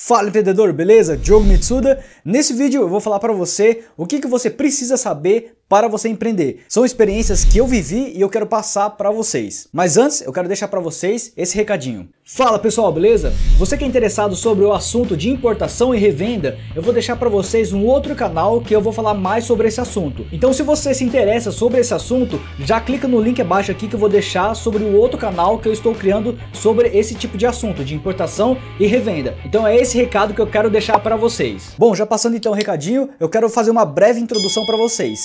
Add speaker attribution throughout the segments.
Speaker 1: Fala empreendedor, beleza? Diogo Mitsuda. Nesse vídeo eu vou falar para você o que, que você precisa saber para você empreender. São experiências que eu vivi e eu quero passar para vocês. Mas antes, eu quero deixar para vocês esse recadinho. Fala pessoal, beleza? Você que é interessado sobre o assunto de importação e revenda, eu vou deixar para vocês um outro canal que eu vou falar mais sobre esse assunto. Então se você se interessa sobre esse assunto, já clica no link abaixo aqui que eu vou deixar sobre o outro canal que eu estou criando sobre esse tipo de assunto, de importação e revenda. Então é esse recado que eu quero deixar para vocês. Bom, já passando então o recadinho, eu quero fazer uma breve introdução para vocês.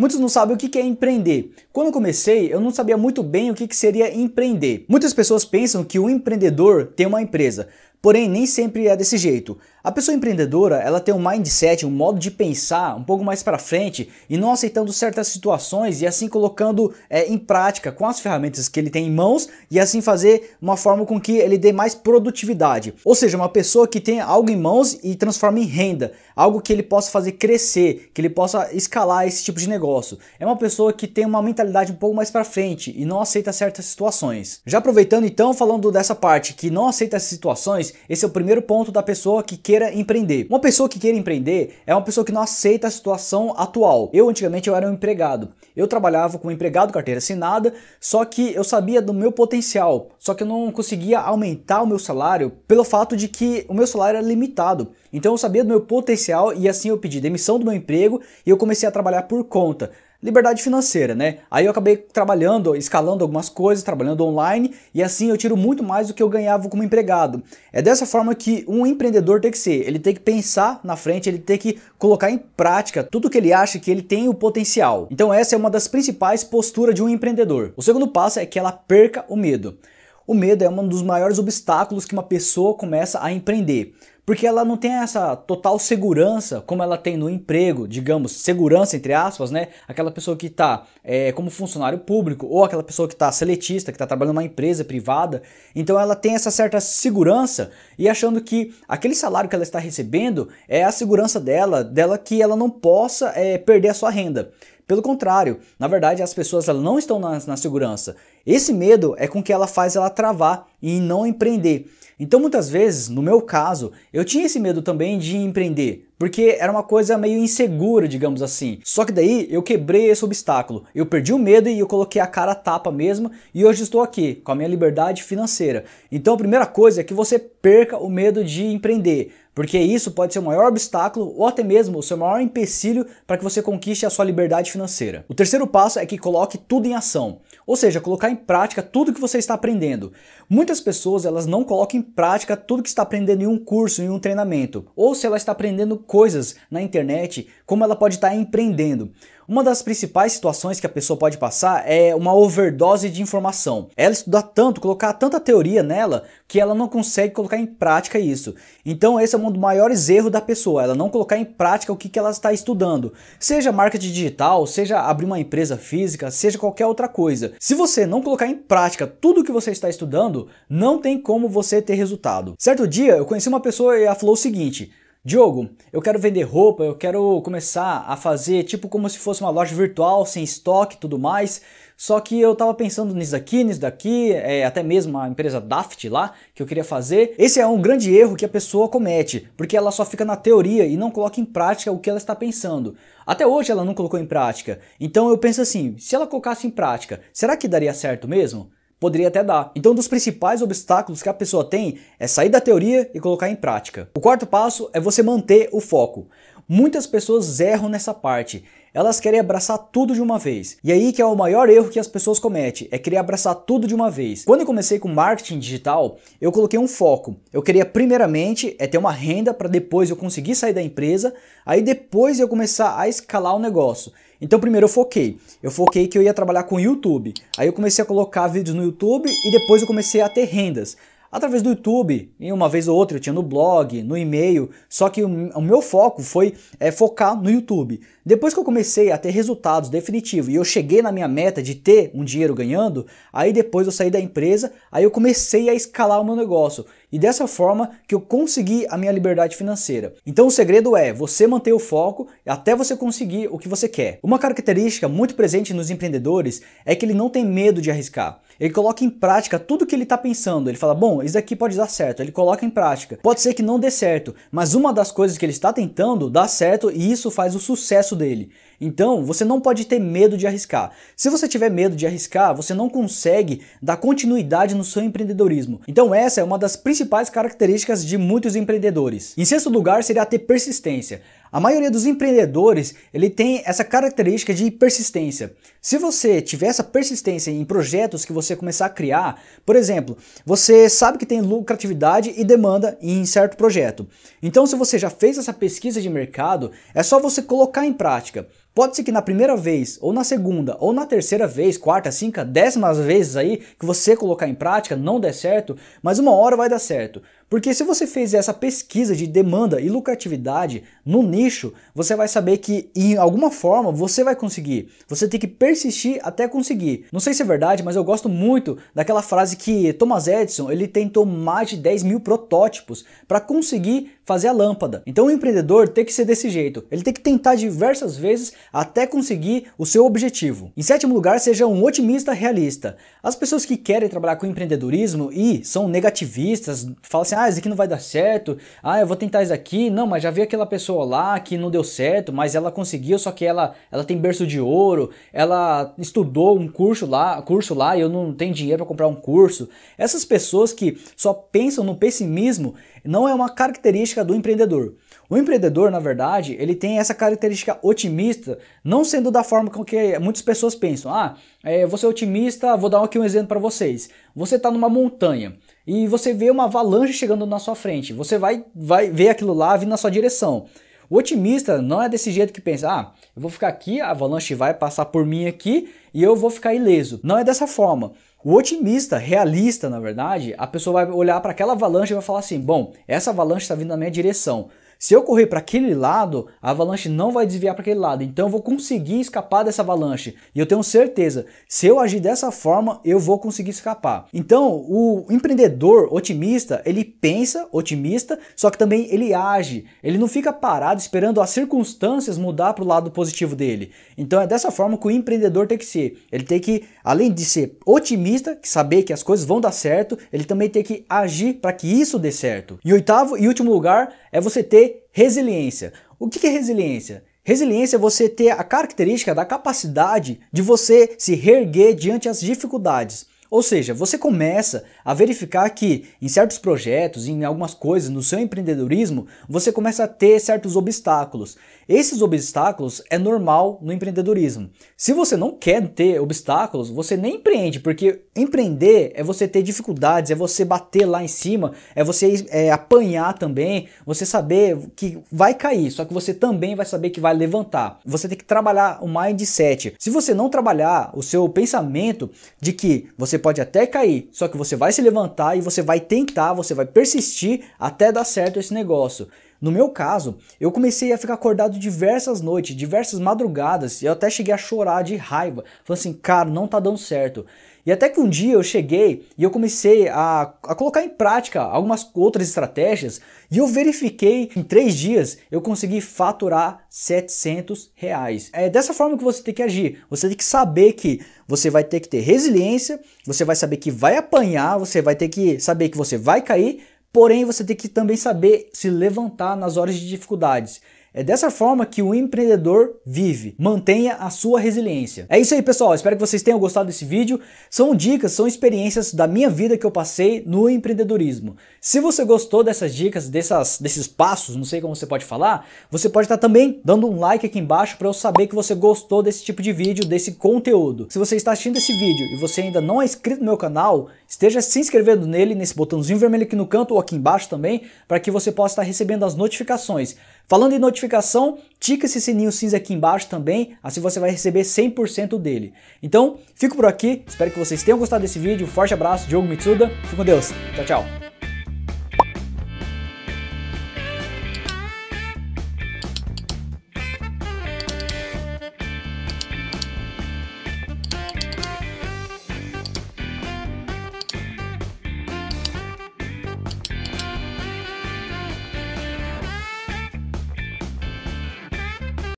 Speaker 1: Muitos não sabem o que é empreender. Quando eu comecei, eu não sabia muito bem o que seria empreender. Muitas pessoas pensam que o empreendedor tem uma empresa, Porém, nem sempre é desse jeito. A pessoa empreendedora, ela tem um mindset, um modo de pensar um pouco mais para frente e não aceitando certas situações e assim colocando é, em prática com as ferramentas que ele tem em mãos e assim fazer uma forma com que ele dê mais produtividade. Ou seja, uma pessoa que tem algo em mãos e transforma em renda, algo que ele possa fazer crescer, que ele possa escalar esse tipo de negócio. É uma pessoa que tem uma mentalidade um pouco mais para frente e não aceita certas situações. Já aproveitando então, falando dessa parte que não aceita essas situações, esse é o primeiro ponto da pessoa que queira empreender. Uma pessoa que queira empreender é uma pessoa que não aceita a situação atual. Eu, antigamente, eu era um empregado. Eu trabalhava como empregado, carteira assinada, só que eu sabia do meu potencial, só que eu não conseguia aumentar o meu salário pelo fato de que o meu salário era limitado. Então, eu sabia do meu potencial e assim eu pedi demissão do meu emprego e eu comecei a trabalhar por conta liberdade financeira, né? Aí eu acabei trabalhando, escalando algumas coisas, trabalhando online e assim eu tiro muito mais do que eu ganhava como empregado. É dessa forma que um empreendedor tem que ser, ele tem que pensar na frente, ele tem que colocar em prática tudo que ele acha que ele tem o potencial. Então essa é uma das principais posturas de um empreendedor. O segundo passo é que ela perca o medo. O medo é um dos maiores obstáculos que uma pessoa começa a empreender porque ela não tem essa total segurança como ela tem no emprego, digamos, segurança entre aspas, né? Aquela pessoa que está é, como funcionário público ou aquela pessoa que está seletista, que está trabalhando numa empresa privada. Então ela tem essa certa segurança e achando que aquele salário que ela está recebendo é a segurança dela, dela que ela não possa é, perder a sua renda. Pelo contrário, na verdade as pessoas não estão na, na, segurança. Esse medo é com que ela faz ela travar e não empreender. Então muitas vezes, no meu caso, eu tinha esse medo também de empreender, porque era uma coisa meio insegura, digamos assim. Só que daí eu quebrei esse obstáculo, eu perdi o medo e eu coloquei a cara a tapa mesmo, e hoje estou aqui com a minha liberdade financeira. Então a primeira coisa é que você perca o medo de empreender porque isso pode ser o maior obstáculo ou até mesmo o seu maior empecilho para que você conquiste a sua liberdade financeira. O terceiro passo é que coloque tudo em ação, ou seja, colocar em prática tudo que você está aprendendo. Muitas pessoas elas não colocam em prática tudo que está aprendendo em um curso, em um treinamento, ou se ela está aprendendo coisas na internet, como ela pode estar tá empreendendo. Uma das principais situações que a pessoa pode passar é uma overdose de informação. Ela estudar tanto, colocar tanta teoria nela, que ela não consegue colocar em prática isso. Então esse é um um dos maiores erros da pessoa, ela não colocar em prática o que, que ela está estudando. Seja marketing digital, seja abrir uma empresa física, seja qualquer outra coisa. Se você não colocar em prática tudo o que você está estudando, não tem como você ter resultado. Certo dia, eu conheci uma pessoa e ela falou o seguinte: Diogo, eu quero vender roupa, eu quero começar a fazer tipo como se fosse uma loja virtual, sem estoque e tudo mais. Só que eu tava pensando nisso daqui, nisso daqui, é, até mesmo a empresa Daft lá, que eu queria fazer. Esse é um grande erro que a pessoa comete, porque ela só fica na teoria e não coloca em prática o que ela está pensando. Até hoje ela não colocou em prática. Então eu penso assim, se ela colocasse em prática, será que daria certo mesmo? poderia até dar. Então, um dos principais obstáculos que a pessoa tem é sair da teoria e colocar em prática. O quarto passo é você manter o foco. Muitas pessoas erram nessa parte. Elas querem abraçar tudo de uma vez. E aí que é o maior erro que as pessoas cometem, é querer abraçar tudo de uma vez. Quando eu comecei com marketing digital, eu coloquei um foco. Eu queria primeiramente é ter uma renda para depois eu conseguir sair da empresa, aí depois eu começar a escalar o negócio. Então primeiro eu foquei. Eu foquei que eu ia trabalhar com YouTube. Aí eu comecei a colocar vídeos no YouTube e depois eu comecei a ter rendas através do YouTube, e uma vez ou outra eu tinha no blog, no e-mail, só que o meu foco foi é, focar no YouTube. Depois que eu comecei a ter resultados definitivos e eu cheguei na minha meta de ter um dinheiro ganhando, aí depois eu saí da empresa, aí eu comecei a escalar o meu negócio e dessa forma que eu consegui a minha liberdade financeira. Então o segredo é você manter o foco até você conseguir o que você quer. Uma característica muito presente nos empreendedores é que ele não tem medo de arriscar. Ele coloca em prática tudo que ele está pensando. Ele fala, bom, isso aqui pode dar certo. Ele coloca em prática. Pode ser que não dê certo, mas uma das coisas que ele está tentando dá certo e isso faz o sucesso dele. Então, você não pode ter medo de arriscar. Se você tiver medo de arriscar, você não consegue dar continuidade no seu empreendedorismo. Então, essa é uma das principais características de muitos empreendedores. Em sexto lugar, seria ter persistência. A maioria dos empreendedores, ele tem essa característica de persistência. Se você tiver essa persistência em projetos que você começar a criar, por exemplo, você sabe que tem lucratividade e demanda em certo projeto. Então, se você já fez essa pesquisa de mercado, é só você colocar em prática. Pode ser que na primeira vez, ou na segunda, ou na terceira vez, quarta, cinco, décimas vezes aí que você colocar em prática não dê certo, mas uma hora vai dar certo. Porque se você fez essa pesquisa de demanda e lucratividade no nicho, você vai saber que em alguma forma você vai conseguir. Você tem que persistir até conseguir. Não sei se é verdade, mas eu gosto muito daquela frase que Thomas Edison ele tentou mais de 10 mil protótipos para conseguir fazer a lâmpada. Então o empreendedor tem que ser desse jeito. Ele tem que tentar diversas vezes até conseguir o seu objetivo. Em sétimo lugar, seja um otimista realista. As pessoas que querem trabalhar com empreendedorismo e são negativistas, falam assim: ah, isso aqui não vai dar certo, ah, eu vou tentar isso aqui, não, mas já vi aquela pessoa lá que não deu certo, mas ela conseguiu, só que ela, ela tem berço de ouro, ela estudou um curso lá, curso lá e eu não tenho dinheiro para comprar um curso. Essas pessoas que só pensam no pessimismo não é uma característica do empreendedor. O empreendedor, na verdade, ele tem essa característica otimista, não sendo da forma com que muitas pessoas pensam. Ah, é, você é otimista, vou dar aqui um exemplo para vocês. Você está numa montanha e você vê uma avalanche chegando na sua frente. Você vai, vai ver aquilo lá vindo na sua direção. O otimista não é desse jeito que pensa, ah, eu vou ficar aqui, a avalanche vai passar por mim aqui e eu vou ficar ileso. Não é dessa forma. O otimista, realista, na verdade, a pessoa vai olhar para aquela avalanche e vai falar assim: bom, essa avalanche está vindo na minha direção. Se eu correr para aquele lado, a avalanche não vai desviar para aquele lado. Então eu vou conseguir escapar dessa avalanche. E eu tenho certeza, se eu agir dessa forma, eu vou conseguir escapar. Então, o empreendedor otimista, ele pensa otimista, só que também ele age. Ele não fica parado esperando as circunstâncias mudar para o lado positivo dele. Então é dessa forma que o empreendedor tem que ser. Ele tem que, além de ser otimista, que saber que as coisas vão dar certo, ele também tem que agir para que isso dê certo. E oitavo e último lugar é você ter resiliência. O que é resiliência? Resiliência é você ter a característica da capacidade de você se reerguer diante das dificuldades. Ou seja, você começa a verificar que em certos projetos, em algumas coisas, no seu empreendedorismo, você começa a ter certos obstáculos. Esses obstáculos é normal no empreendedorismo. Se você não quer ter obstáculos, você nem empreende, porque empreender é você ter dificuldades, é você bater lá em cima, é você é, apanhar também, você saber que vai cair, só que você também vai saber que vai levantar. Você tem que trabalhar o mindset. Se você não trabalhar o seu pensamento de que você você pode até cair, só que você vai se levantar e você vai tentar, você vai persistir até dar certo esse negócio. No meu caso, eu comecei a ficar acordado diversas noites, diversas madrugadas, e eu até cheguei a chorar de raiva, falando assim, cara, não tá dando certo. E até que um dia eu cheguei e eu comecei a, a colocar em prática algumas outras estratégias e eu verifiquei em três dias eu consegui faturar 700 reais. É dessa forma que você tem que agir. Você tem que saber que você vai ter que ter resiliência, você vai saber que vai apanhar, você vai ter que saber que você vai cair, porém você tem que também saber se levantar nas horas de dificuldades. É dessa forma que o empreendedor vive. Mantenha a sua resiliência. É isso aí, pessoal. Espero que vocês tenham gostado desse vídeo. São dicas, são experiências da minha vida que eu passei no empreendedorismo. Se você gostou dessas dicas, dessas, desses passos, não sei como você pode falar, você pode estar também dando um like aqui embaixo para eu saber que você gostou desse tipo de vídeo, desse conteúdo. Se você está assistindo esse vídeo e você ainda não é inscrito no meu canal, esteja se inscrevendo nele, nesse botãozinho vermelho aqui no canto ou aqui embaixo também, para que você possa estar recebendo as notificações. Falando em notificação, tica esse sininho cinza aqui embaixo também, assim você vai receber 100% dele. Então, fico por aqui, espero que vocês tenham gostado desse vídeo, forte abraço, Diogo Mitsuda, fico com Deus, tchau, tchau.